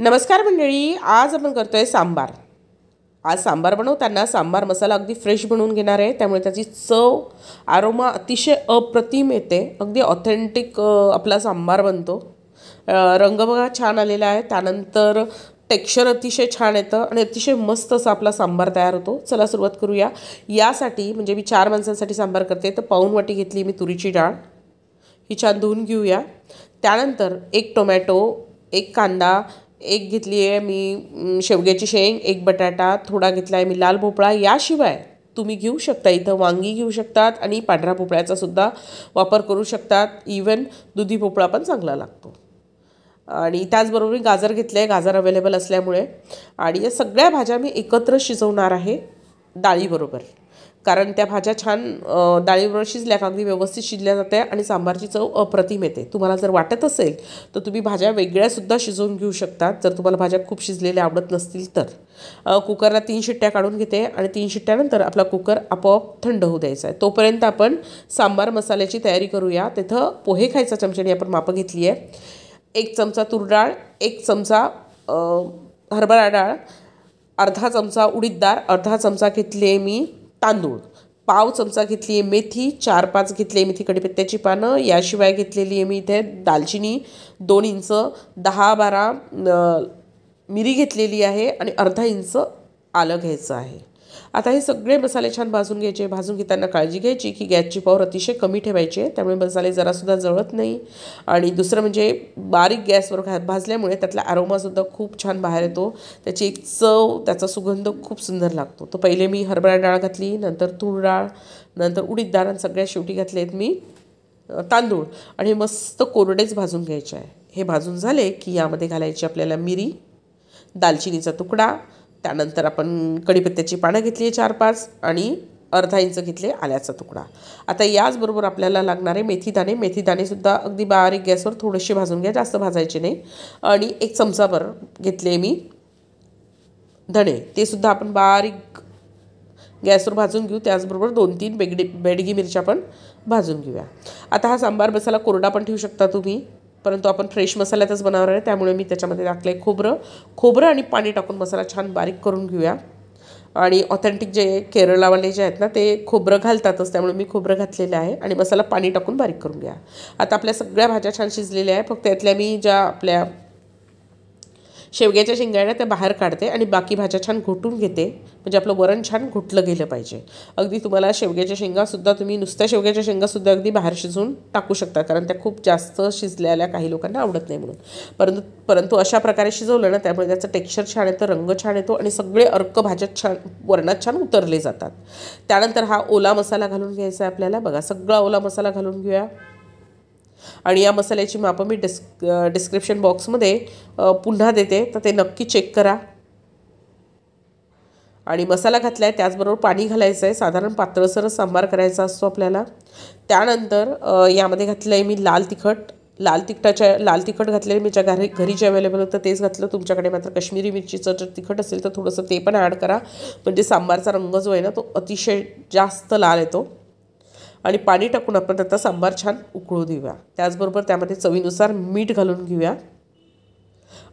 नमस्कार मंडळी आज आपण करतो आहे सांबार आज सांबार बनवताना सांबार मसाला अगदी फ्रेश बनवून घेणार आहे त्यामुळे त्याची चव आरोमा अतिशय अप्रतिम येते अगदी ऑथेंटिक आपला सांबार बनतो रंग बघा छान आलेला आहे त्यानंतर टेक्स्चर अतिशय छान येतं आणि अतिशय मस्त असा आपला सांबार तयार होतो चला सुरुवात करूया यासाठी म्हणजे मी चार माणसांसाठी सांबार करते तर पाऊन वाटी घेतली मी तुरीची डाळ ही छान धुवून घेऊया त्यानंतर एक टोमॅटो एक कांदा एक घेतली आहे मी शेवग्याची शेंग एक बटाटा थोडा घेतला आहे मी लाल भोपळा याशिवाय तुम्ही घेऊ शकता इथं वांगी घेऊ शकतात आणि पांढऱ्या भोपळ्याचा सुद्धा वापर करू शकतात इवन दुधी भोपळा पण चांगला लागतो आणि त्याचबरोबर मी गाजर घेतलं आहे गाजर अवेलेबल असल्यामुळे आणि या सगळ्या भाज्या मी एकत्र शिजवणार आहे डाळीबरोबर कारण त्या भाज्या छान डाळीबरोबर शिजल्या का अगदी व्यवस्थित शिजल्या जाते आणि सांबारची चव अप्रतिम येते तुम्हाला जर वाटत असेल तर तुम्ही भाज्या वेगळ्यासुद्धा शिजवून घेऊ शकतात जर तुम्हाला भाज्या खूप शिजलेल्या आवडत नसतील तर कुकरला तीन शिट्ट्या काढून घेते आणि तीन शिट्ट्यानंतर आपला कुकर आपोआप थंड होऊ द्यायचा आहे तोपर्यंत आपण सांबार मसाल्याची तयारी करूया तिथं पोहे खायचा चमच्याने आपण मापं घेतली आहे एक चमचा तूर एक चमचा हरभरा डाळ अर्धा चमचा उडीद डाळ अर्धा चमचा घेतली आहे मी तांदूळ पाव चमचा घेतली आहे मेथी चार पाच घेतली आहे मेथी कडीपत्त्याची पानं याशिवाय घेतलेली आहे मी इथे दालचिनी दोन इंच दहा बारा मिरी घेतलेली आहे आणि अर्धा इंच आलं घ्यायचं आहे आता हे सगळे मसाले छान भाजून घ्यायचे भाजून घेताना काळजी घ्यायची की गॅसची पावर अतिशय कमी ठेवायची आहे त्यामुळे मसाले जरासुद्धा जळत नाही आणि दुसरं म्हणजे बारीक गॅसवर घा भाजल्यामुळे त्यातला अरोमासुद्धा खूप छान बाहेर येतो त्याची एक चव त्याचा सुगंध खूप सुंदर लागतो तर पहिले मी हरभरा डाळ घातली नंतर तूर डाळ नंतर उडीद डाळ आणि सगळ्या शेवटी घातले आहेत मी तांदूळ आणि मस्त कोरडेच भाजून घ्यायचे आहे हे भाजून झाले की यामध्ये घालायची आपल्याला मिरी दालचिनीचा तुकडा त्यानंतर आपण कढीपत्त्याची पानं घेतली चार पाच आणि अर्धा इंच घेतले आल्याचा तुकडा आता याचबरोबर आपल्याला लागणारे मेथीदाणे मेथीदाणेसुद्धा अगदी बारीक गॅसवर थोडेसे भाजून घ्या जास्त भाजायचे नाही आणि एक चमचाभर घेतले मी धणे ते सुद्धा आपण बारीक गॅसवर भाजून घेऊ त्याचबरोबर दोन तीन बेगडी बेडगी मिरच्या पण भाजून घेऊया आता हा सांबार मसाला कोरडा पण ठेवू शकता तुम्ही परंतु आपण फ्रेश मसाल्यातच बनवणार आहे त्यामुळे मी त्याच्यामध्ये टाकलं आहे खोबरं खोबरं आणि पाणी टाकून मसाला छान बारीक करून घेऊया आणि ऑथेंटिक जे केरळवाले जे आहेत ना ते खोबरं घालतातच त्यामुळे मी खोबरं घातलेलं आहे आणि मसाला पाणी टाकून बारीक करून घ्या आता आपल्या सगळ्या भाज्या छान शिजलेल्या आहे फक्त यातल्या मी ज्या आपल्या शेवग्याच्या शेंगाड्या त्या बाहेर काढते आणि बाकी भाज्या छान घोटून घेते म्हणजे आपलं वरण छान घुटलं गेलं पाहिजे अगदी तुम्हाला शेवग्याच्या शेंगासुद्धा तुम्ही नुसत्या शेवग्याच्या शेंगासुद्धा अगदी बाहेर शिजवून टाकू शकता कारण त्या खूप जास्त शिजलेल्या काही लोकांना आवडत नाही म्हणून परंतु परंतु अशा प्रकारे शिजवलं ना त्यामुळे त्याचं टेक्स्चर छान येतं रंग छान येतो आणि सगळे अर्क भाज्यात छान वरणात छान उतरले जातात त्यानंतर हा ओला मसाला घालून घ्यायचा आहे आपल्याला बघा सगळा ओला मसाला घालून घेऊया आणि या मसाल्याची मापं मी डिस् डिस्क्रिप्शन बॉक्समध्ये पुन्हा देते तर ते नक्की चेक करा आणि मसाला घातला आहे त्याचबरोबर पाणी घालायचं आहे साधारण पातळसरच सांबार करायचा असतो आपल्याला त्यानंतर यामध्ये घातलं आहे मी लाल तिखट लाल तिखटाच्या लाल तिखट घातलेलं मी ज्या घरी घरी जे अवेलेबल होतं तेच घातलं तुमच्याकडे मात्र काश्मीरी मिरचीचं जर तिखट असेल तर थोडंसं ते पण ॲड करा म्हणजे सांबारचा रंग जो आहे ना तो अतिशय जास्त लाल येतो आणि पाणी टाकून आपण त्याचा सांबार छान उकळू देऊया त्याचबरोबर त्यामध्ये चवीनुसार मीठ घालून घेऊया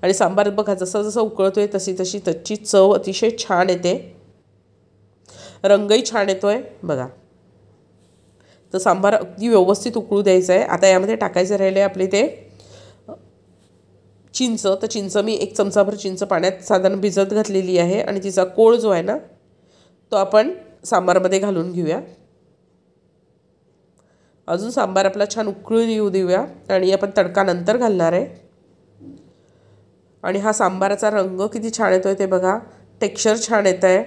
आणि सांबार बघा जसं जसं उकळतो आहे तशी तशी त्याची चव अतिशय छान येते रंगही छान येतो आहे बघा तर सांबार अगदी व्यवस्थित उकळू द्यायचं आहे आता यामध्ये टाकायचं राहिले आपले ते चिंच तर चिंच मी एक चमचाभर चिंच पाण्यात साधारण भिजत घातलेली आहे आणि तिचा कोळ जो आहे ना तो आपण सांबारमध्ये घालून घेऊया अजून सांबार आपला छान उकळून येऊ देऊया आणि आपण तडका नंतर घालणार आहे आणि हा सांबाराचा रंग किती छान येतो आहे ते बघा टेक्स्चर छान येत आहे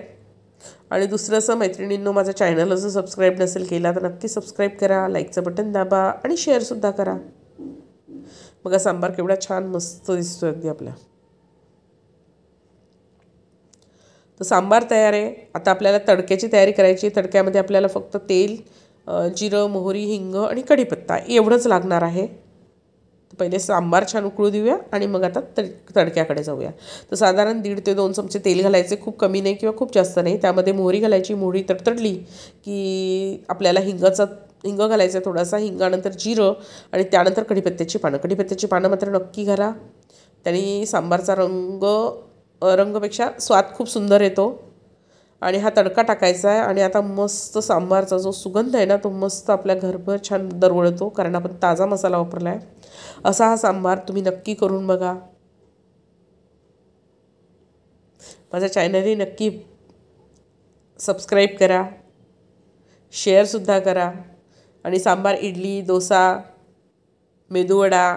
आणि दुसरं असं मैत्रिणींनो माझा चॅनल अजून सबस्क्राईब नसेल केला तर नक्की सबस्क्राईब करा लाईकचं बटन दाबा आणि शेअरसुद्धा करा बघा सांबार केवढा छान मस्त दिसतो अगदी आपला तर सांबार तयार आहे आता आपल्याला तडक्याची तयारी करायची तडक्यामध्ये आपल्याला फक्त तेल जिरं मोहरी हिंग आणि कढीपत्ता एवढंच लागणार आहे पहिले सांबार छान उकळू देऊया आणि मग आता तड तडक्याकडे जाऊया तर साधारण दीड ते दोन चमचे तेल घालायचे खूप कमी नाही किंवा खूप जास्त नाही त्यामध्ये मोहरी घालायची मोहरी तडतडली की आपल्याला हिंगाचा हिंग घालायचा थोडासा हिंगानंतर जिरं आणि त्यानंतर कढीपत्त्याची पानं कढीपत्त्याची पानं मात्र नक्की घाला त्याने सांबारचा रंग रंगपेक्षा स्वाद खूप सुंदर येतो आणि हा तडका टाकायचा आहे आणि आता मस्त सांबारचा जो सुगंध आहे ना तो मस्त आपल्या घरभर छान दरवळतो कारण आपण ताजा मसाला वापरला आहे असा हा सांबार तुम्ही नक्की करून बघा माझ्या चॅनलही नक्की सबस्क्राईब करा शेअरसुद्धा करा आणि सांबार इडली डोसा मेदूवडा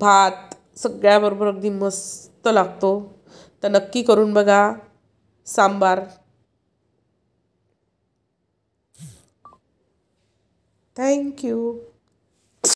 भात सगळ्याबरोबर अगदी मस्त लागतो तर नक्की करून बघा सांबार Thank you.